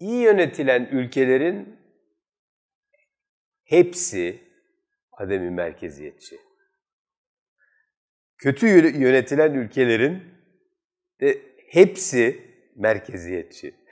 iyi yönetilen ülkelerin hepsi ademi merkeziyetçi. Kötü yönetilen ülkelerin de hepsi merkeziyetçi.